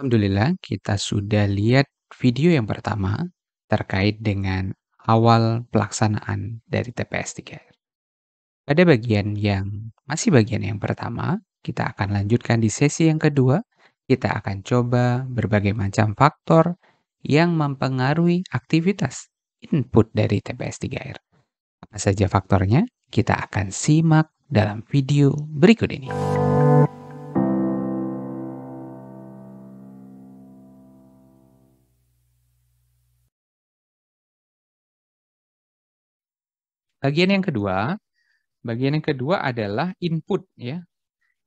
Alhamdulillah, kita sudah lihat video yang pertama terkait dengan awal pelaksanaan dari TPS 3R. Pada bagian yang masih bagian yang pertama, kita akan lanjutkan di sesi yang kedua. Kita akan coba berbagai macam faktor yang mempengaruhi aktivitas input dari TPS 3R. Apa saja faktornya? Kita akan simak dalam video berikut ini. Bagian yang kedua, bagian yang kedua adalah input ya.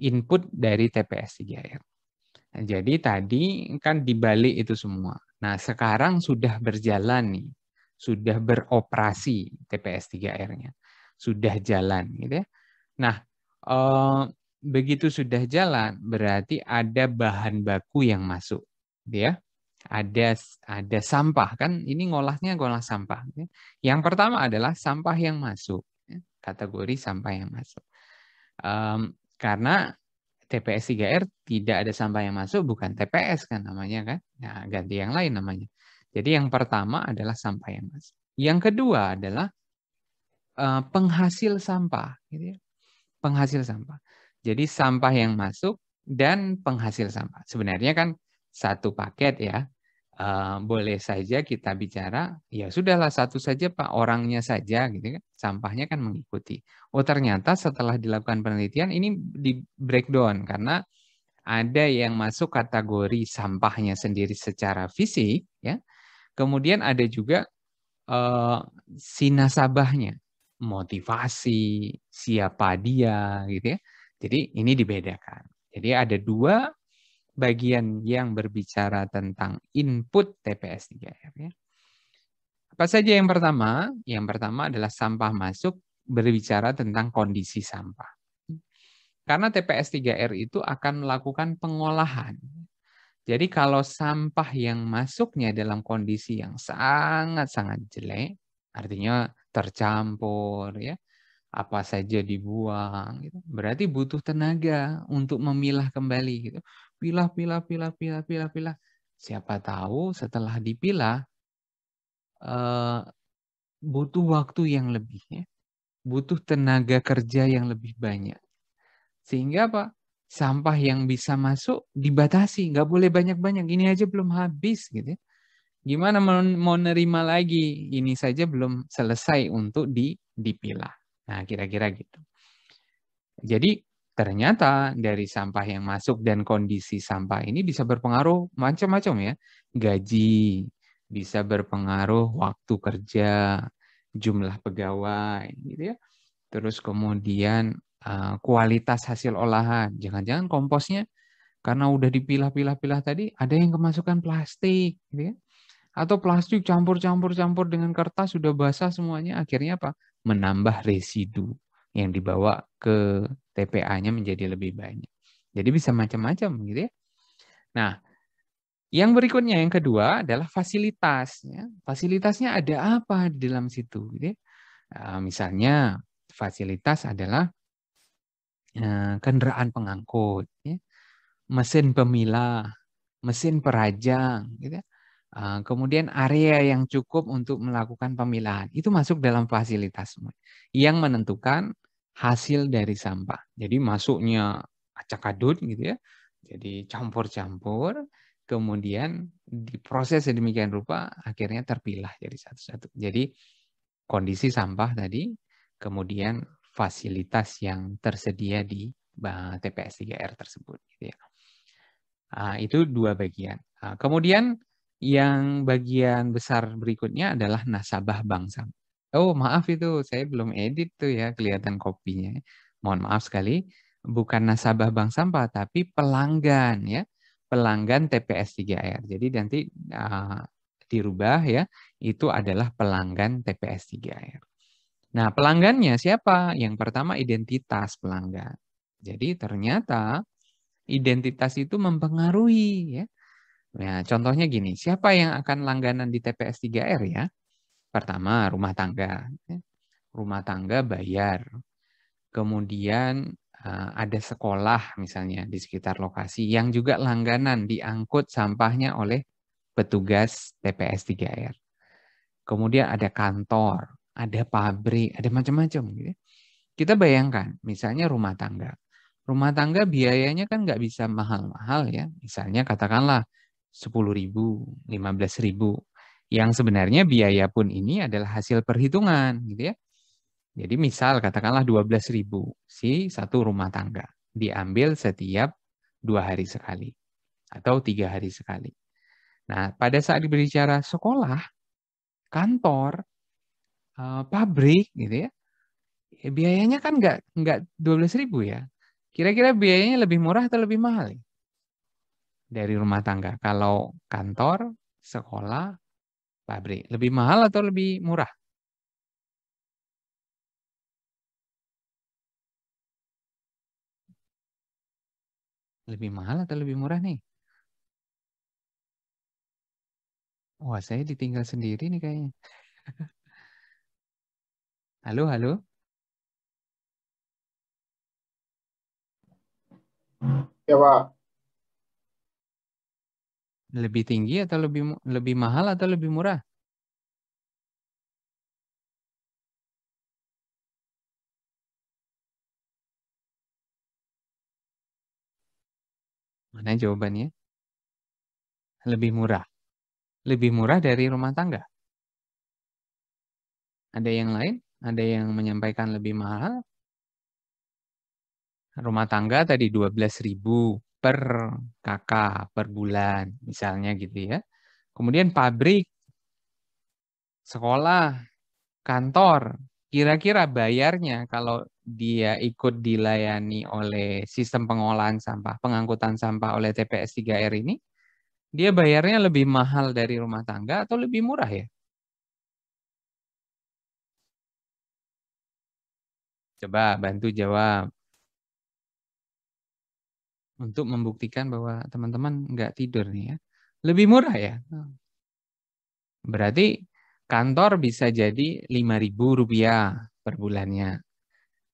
Input dari TPS 3R. Nah, jadi tadi kan dibalik itu semua. Nah, sekarang sudah berjalan nih. Sudah beroperasi TPS 3R-nya. Sudah jalan gitu ya. Nah, eh, begitu sudah jalan berarti ada bahan baku yang masuk, gitu ya ada ada sampah kan ini ngolahnya ngolah sampah. Ya. Yang pertama adalah sampah yang masuk, ya. kategori sampah yang masuk. Um, karena TPS 3R tidak ada sampah yang masuk, bukan TPS kan namanya kan? Nah, ganti yang lain namanya. Jadi yang pertama adalah sampah yang masuk. Yang kedua adalah uh, penghasil sampah, gitu ya. Penghasil sampah. Jadi sampah yang masuk dan penghasil sampah. Sebenarnya kan satu paket ya, uh, boleh saja kita bicara, ya sudahlah satu saja Pak, orangnya saja gitu kan, sampahnya kan mengikuti. Oh ternyata setelah dilakukan penelitian ini di breakdown karena ada yang masuk kategori sampahnya sendiri secara fisik ya. Kemudian ada juga uh, si nasabahnya, motivasi, siapa dia gitu ya. Jadi ini dibedakan. Jadi ada dua bagian yang berbicara tentang input TPS 3R. Ya. Apa saja yang pertama? Yang pertama adalah sampah masuk berbicara tentang kondisi sampah. Karena TPS 3R itu akan melakukan pengolahan. Jadi kalau sampah yang masuknya dalam kondisi yang sangat-sangat jelek, artinya tercampur ya, apa saja dibuang gitu. Berarti butuh tenaga untuk memilah kembali gitu pilah, pilah, pilah, pilah, pilah, pilah. Siapa tahu setelah dipilah eh, butuh waktu yang lebih, ya. butuh tenaga kerja yang lebih banyak. Sehingga apa? Sampah yang bisa masuk dibatasi, nggak boleh banyak-banyak. Ini aja belum habis, gitu. Ya. Gimana mau nerima lagi? Ini saja belum selesai untuk dipilah. Nah, kira-kira gitu. Jadi Ternyata dari sampah yang masuk dan kondisi sampah ini bisa berpengaruh macam-macam ya. Gaji, bisa berpengaruh waktu kerja, jumlah pegawai gitu ya. Terus kemudian eh, kualitas hasil olahan. Jangan-jangan komposnya karena udah dipilah-pilah-pilah tadi ada yang kemasukan plastik gitu ya. Atau plastik campur-campur-campur dengan kertas sudah basah semuanya akhirnya apa? menambah residu yang dibawa ke TPA-nya menjadi lebih banyak. Jadi bisa macam-macam gitu ya. Nah, yang berikutnya yang kedua adalah fasilitasnya. Fasilitasnya ada apa di dalam situ? Gitu ya. nah, misalnya fasilitas adalah eh, kendaraan pengangkut, ya. mesin pemilah, mesin perajang, gitu ya. Eh, kemudian area yang cukup untuk melakukan pemilahan itu masuk dalam fasilitas yang menentukan hasil dari sampah. Jadi masuknya acak adut gitu ya. Jadi campur-campur kemudian diproses sedemikian rupa akhirnya terpilah jadi satu-satu. Jadi kondisi sampah tadi kemudian fasilitas yang tersedia di eh, TPS 3R tersebut gitu ya. Uh, itu dua bagian. Uh, kemudian yang bagian besar berikutnya adalah nasabah bank sampah. Oh maaf itu saya belum edit tuh ya kelihatan kopinya. Mohon maaf sekali. Bukan nasabah bank sampah tapi pelanggan ya. Pelanggan TPS 3R. Jadi nanti uh, dirubah ya itu adalah pelanggan TPS 3R. Nah pelanggannya siapa? Yang pertama identitas pelanggan. Jadi ternyata identitas itu mempengaruhi ya Nah, contohnya gini, siapa yang akan langganan di TPS 3R ya? Pertama, rumah tangga. Ya. Rumah tangga bayar. Kemudian eh, ada sekolah misalnya di sekitar lokasi yang juga langganan diangkut sampahnya oleh petugas TPS 3R. Kemudian ada kantor, ada pabrik, ada macam-macam. Gitu. Ya. Kita bayangkan, misalnya rumah tangga. Rumah tangga biayanya kan nggak bisa mahal-mahal ya. Misalnya katakanlah sepuluh ribu, 15 ribu. Yang sebenarnya biaya pun ini adalah hasil perhitungan gitu ya. Jadi misal katakanlah dua belas ribu si satu rumah tangga diambil setiap dua hari sekali atau tiga hari sekali. Nah pada saat berbicara sekolah, kantor, eh, pabrik gitu ya, ya, biayanya kan nggak nggak 12 ribu ya. Kira-kira biayanya lebih murah atau lebih mahal? Ya? dari rumah tangga. Kalau kantor, sekolah, pabrik, lebih mahal atau lebih murah? Lebih mahal atau lebih murah nih? Wah, saya ditinggal sendiri nih kayaknya. Halo, halo. Ya, Pak. Lebih tinggi atau lebih lebih mahal atau lebih murah? Mana jawabannya? Lebih murah. Lebih murah dari rumah tangga. Ada yang lain? Ada yang menyampaikan lebih mahal? Rumah tangga tadi 12 ribu per kakak per bulan misalnya gitu ya. Kemudian pabrik, sekolah, kantor, kira-kira bayarnya kalau dia ikut dilayani oleh sistem pengolahan sampah, pengangkutan sampah oleh TPS 3R ini, dia bayarnya lebih mahal dari rumah tangga atau lebih murah ya? Coba bantu jawab untuk membuktikan bahwa teman-teman nggak tidur nih ya. Lebih murah ya. Berarti kantor bisa jadi rp rupiah per bulannya.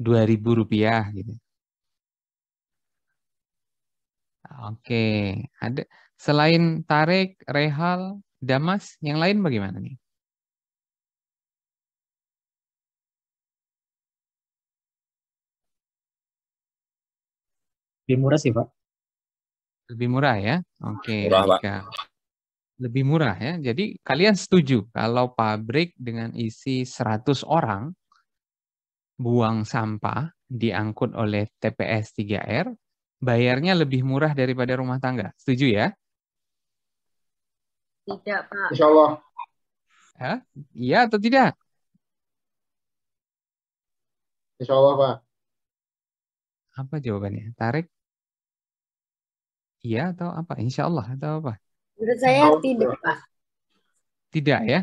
rp rupiah gitu. Oke, ada selain tarik, rehal, damas, yang lain bagaimana nih? lebih murah sih pak lebih murah ya oke okay, lebih murah ya jadi kalian setuju kalau pabrik dengan isi 100 orang buang sampah diangkut oleh TPS 3R bayarnya lebih murah daripada rumah tangga setuju ya tidak pak Insya Allah Hah? Iya atau tidak? Insya Allah, Pak. Apa jawabannya? Tarik? Iya atau apa? Insya Allah atau apa? Menurut saya oh, tidak, Pak. Tidak ya?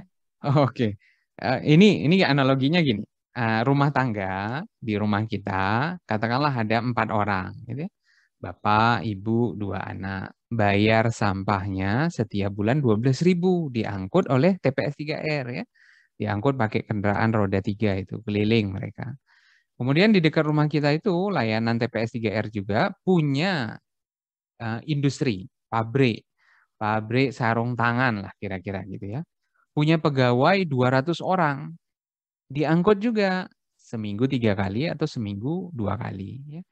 Oh, oke. Okay. Uh, eh, ini ini analoginya gini. Uh, rumah tangga di rumah kita katakanlah ada empat orang, gitu ya. Bapak, ibu, dua anak. Bayar sampahnya setiap bulan dua belas ribu diangkut oleh TPS 3R ya. Diangkut pakai kendaraan roda tiga itu keliling mereka. Kemudian di dekat rumah kita itu layanan TPS 3R juga punya Eh, industri, pabrik, pabrik sarung tangan lah kira-kira gitu ya. Punya pegawai 200 orang. Diangkut juga seminggu tiga kali atau seminggu dua kali. Ya.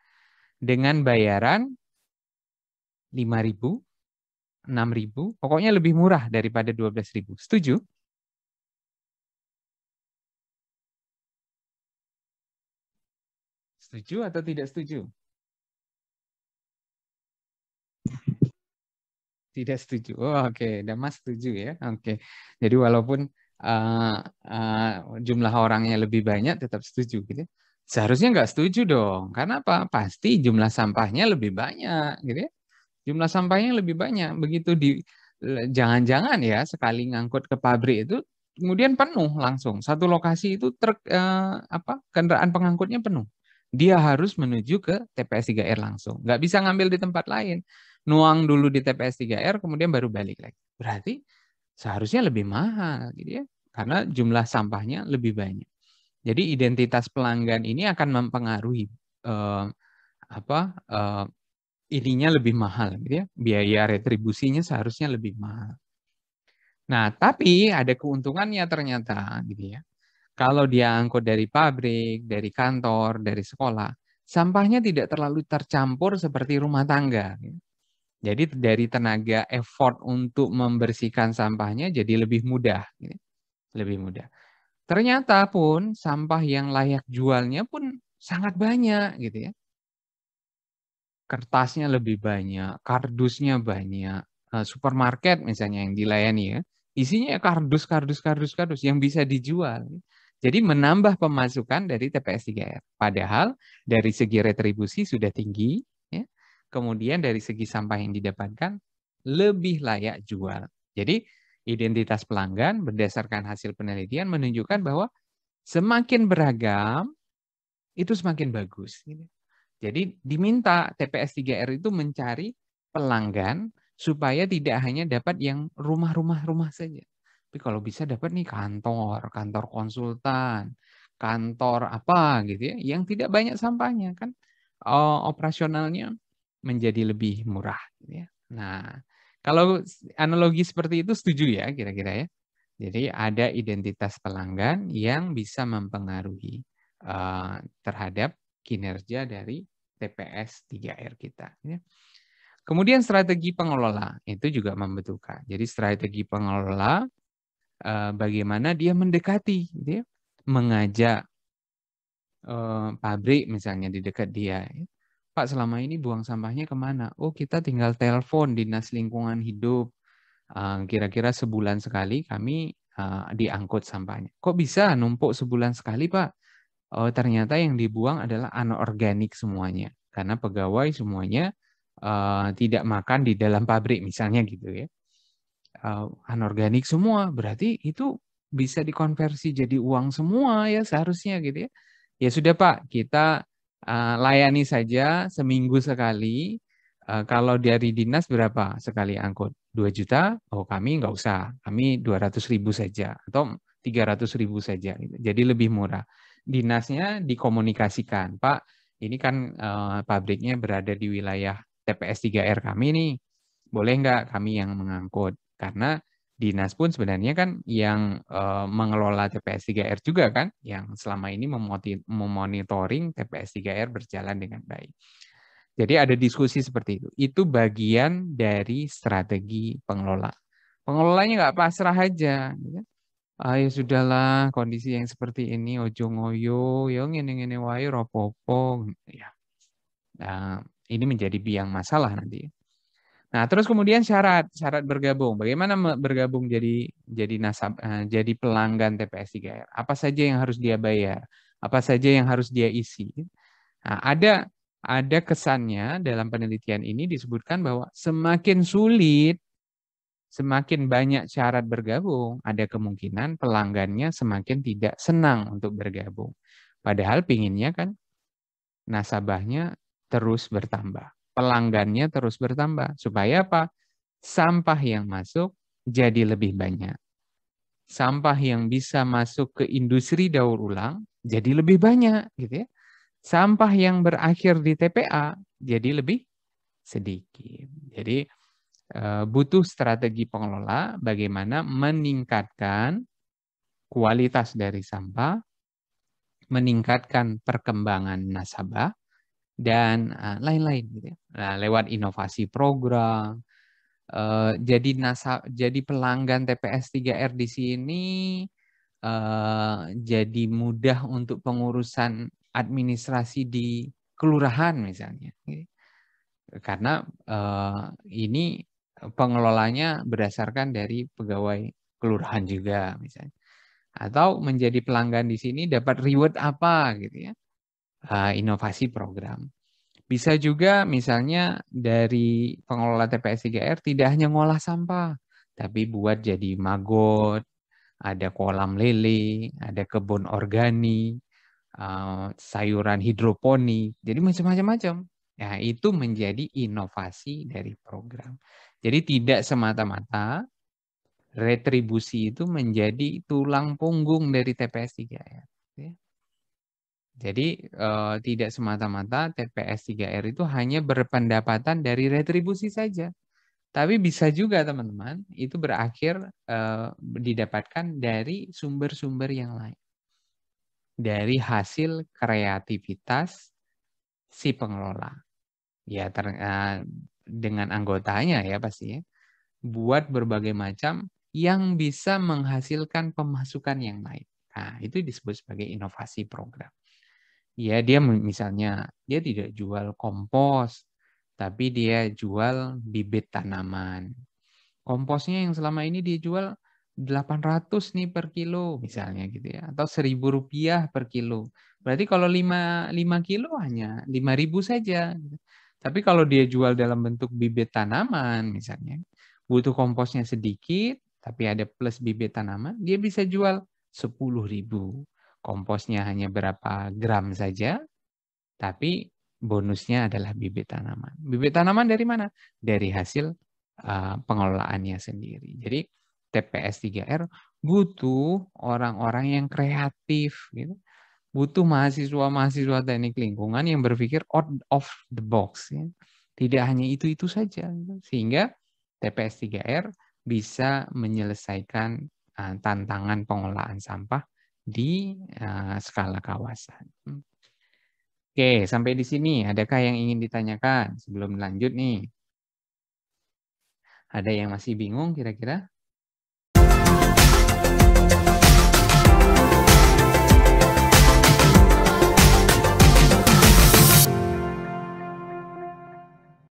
Dengan bayaran 5.000, 6.000, pokoknya lebih murah daripada 12.000. Setuju? Setuju atau tidak setuju? tidak setuju. Oh, Oke, okay. Damas setuju ya. Oke. Okay. Jadi walaupun uh, uh, jumlah orangnya lebih banyak, tetap setuju gitu. Ya. Seharusnya nggak setuju dong. Karena apa? Pasti jumlah sampahnya lebih banyak, gitu ya. Jumlah sampahnya lebih banyak. Begitu di jangan-jangan ya sekali ngangkut ke pabrik itu kemudian penuh langsung satu lokasi itu ter uh, apa kendaraan pengangkutnya penuh dia harus menuju ke TPS 3R langsung nggak bisa ngambil di tempat lain nuang dulu di TPS 3R kemudian baru balik lagi. Berarti seharusnya lebih mahal gitu ya karena jumlah sampahnya lebih banyak. Jadi identitas pelanggan ini akan mempengaruhi eh, apa eh, ininya lebih mahal gitu ya. Biaya retribusinya seharusnya lebih mahal. Nah, tapi ada keuntungannya ternyata gitu ya. Kalau dia angkut dari pabrik, dari kantor, dari sekolah, sampahnya tidak terlalu tercampur seperti rumah tangga. Gitu. Jadi dari tenaga effort untuk membersihkan sampahnya jadi lebih mudah. Gitu. Lebih mudah. Ternyata pun sampah yang layak jualnya pun sangat banyak gitu ya. Kertasnya lebih banyak, kardusnya banyak. Eh, supermarket misalnya yang dilayani ya, isinya ya kardus, kardus, kardus, kardus yang bisa dijual. Jadi menambah pemasukan dari TPS 3R. Padahal dari segi retribusi sudah tinggi, kemudian dari segi sampah yang didapatkan lebih layak jual. Jadi identitas pelanggan berdasarkan hasil penelitian menunjukkan bahwa semakin beragam itu semakin bagus. Gitu. Jadi diminta TPS 3R itu mencari pelanggan supaya tidak hanya dapat yang rumah-rumah rumah saja. Tapi kalau bisa dapat nih kantor, kantor konsultan, kantor apa gitu ya, yang tidak banyak sampahnya kan eh, operasionalnya menjadi lebih murah. Ya. Nah, kalau analogi seperti itu setuju ya kira-kira ya. Jadi ada identitas pelanggan yang bisa mempengaruhi uh, terhadap kinerja dari TPS 3R kita. Ya. Kemudian strategi pengelola itu juga membutuhkan. Jadi strategi pengelola uh, bagaimana dia mendekati, gitu ya. mengajak uh, pabrik misalnya di dekat dia. Ya Pak selama ini buang sampahnya kemana? Oh kita tinggal telepon dinas lingkungan hidup. Ah, kira-kira uh, sebulan sekali kami uh, diangkut sampahnya. Kok bisa numpuk sebulan sekali Pak? Oh ternyata yang dibuang adalah anorganik semuanya. Karena pegawai semuanya uh, tidak makan di dalam pabrik misalnya gitu ya. Uh, anorganik semua berarti itu bisa dikonversi jadi uang semua ya seharusnya gitu ya. Ya sudah Pak, kita uh, layani saja seminggu sekali. Uh, kalau dari dinas berapa sekali angkut? 2 juta? Oh kami nggak usah, kami 200 ribu saja atau 300 ribu saja. Gitu. Jadi lebih murah. Dinasnya dikomunikasikan, Pak ini kan uh, pabriknya berada di wilayah TPS 3R kami nih, boleh nggak kami yang mengangkut? Karena dinas pun sebenarnya kan yang uh, mengelola TPS 3R juga kan yang selama ini memonitoring TPS 3R berjalan dengan baik. Jadi ada diskusi seperti itu. Itu bagian dari strategi pengelola. Pengelolanya nggak pasrah aja. Gitu. Ah, ya sudahlah kondisi yang seperti ini ojo ngoyo ya yo ngene ngene wae ropopo ya. Nah, ini menjadi biang masalah nanti. Nah, terus kemudian syarat syarat bergabung. Bagaimana bergabung jadi jadi nasab eh, jadi pelanggan TPS 3R? Apa saja yang harus dia bayar? Apa saja yang harus dia isi? Nah, ada ada kesannya dalam penelitian ini disebutkan bahwa semakin sulit semakin banyak syarat bergabung, ada kemungkinan pelanggannya semakin tidak senang untuk bergabung. Padahal pinginnya kan nasabahnya terus bertambah pelanggannya terus bertambah. Supaya apa? Sampah yang masuk jadi lebih banyak. Sampah yang bisa masuk ke industri daur ulang jadi lebih banyak gitu ya. Sampah yang berakhir di TPA jadi lebih sedikit. Jadi eh, butuh strategi pengelola bagaimana meningkatkan kualitas dari sampah, meningkatkan perkembangan nasabah, dan eh, lain-lain. gitu ya. Nah, lewat inovasi program. Uh, jadi nasa, jadi pelanggan TPS 3R di sini uh, jadi mudah untuk pengurusan administrasi di kelurahan misalnya. Gitu. Karena uh, ini pengelolanya berdasarkan dari pegawai kelurahan juga misalnya. Atau menjadi pelanggan di sini dapat reward apa gitu ya uh, inovasi program. Bisa juga misalnya dari pengelola TPS 3R tidak hanya ngolah sampah, tapi buat jadi magot, ada kolam lele, ada kebun organik, uh, sayuran hidroponik, jadi macam-macam-macam. Nah, itu menjadi inovasi dari program. Jadi tidak semata-mata retribusi itu menjadi tulang punggung dari TPS 3R. Jadi uh, tidak semata-mata TPS 3R itu hanya berpendapatan dari retribusi saja. Tapi bisa juga teman-teman itu berakhir uh, didapatkan dari sumber-sumber yang lain. Dari hasil kreativitas si pengelola. Ya ter, uh, dengan anggotanya ya pasti ya. Buat berbagai macam yang bisa menghasilkan pemasukan yang lain. Nah, itu disebut sebagai inovasi program ya dia misalnya dia tidak jual kompos, tapi dia jual bibit tanaman. Komposnya yang selama ini dia jual 800 nih per kilo misalnya gitu ya atau 1000 rupiah per kilo. Berarti kalau 5 5 kilo hanya 5000 saja. Tapi kalau dia jual dalam bentuk bibit tanaman misalnya, butuh komposnya sedikit tapi ada plus bibit tanaman, dia bisa jual ribu komposnya hanya berapa gram saja, tapi bonusnya adalah bibit tanaman. Bibit tanaman dari mana? Dari hasil uh, pengelolaannya sendiri. Jadi TPS 3R butuh orang-orang yang kreatif, gitu. butuh mahasiswa-mahasiswa teknik lingkungan yang berpikir out of the box. Ya. Tidak hanya itu-itu saja. Gitu. Sehingga TPS 3R bisa menyelesaikan uh, tantangan pengelolaan sampah di eh, skala kawasan. Oke, sampai di sini. Adakah yang ingin ditanyakan sebelum lanjut nih? Ada yang masih bingung kira-kira?